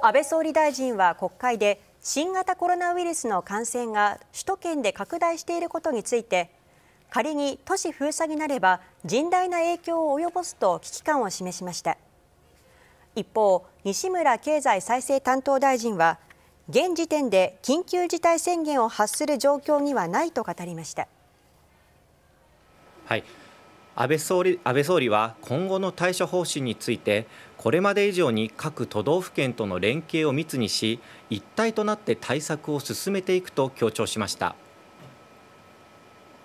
安倍総理大臣は国会で新型コロナウイルスの感染が首都圏で拡大していることについて仮に都市封鎖になれば甚大な影響を及ぼすと危機感を示しました一方西村経済再生担当大臣は現時点で緊急事態宣言を発する状況にはないと語りました。はい安倍総理安倍総理は今後の対処方針についてこれまで以上に各都道府県との連携を密にし一体となって対策を進めていくと強調しました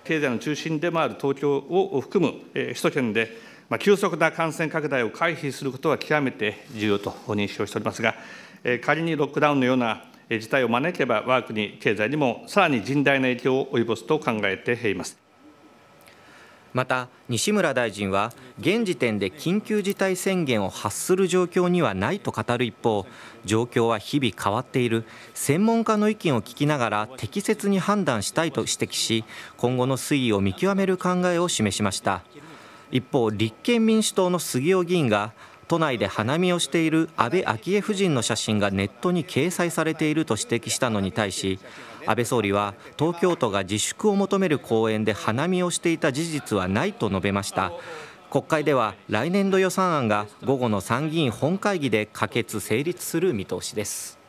経済の中心でもある東京を含む首都圏で急速な感染拡大を回避することは極めて重要と認識をしておりますが仮にロックダウンのような事態を招けば我が国経済にもさらに甚大な影響を及ぼすと考えています。また西村大臣は現時点で緊急事態宣言を発する状況にはないと語る一方状況は日々変わっている専門家の意見を聞きながら適切に判断したいと指摘し今後の推移を見極める考えを示しました一方立憲民主党の杉尾議員が都内で花見をしている安倍昭恵夫人の写真がネットに掲載されていると指摘したのに対し安倍総理は東京都が自粛を求める公演で花見をしていた事実はないと述べました国会では来年度予算案が午後の参議院本会議で可決・成立する見通しです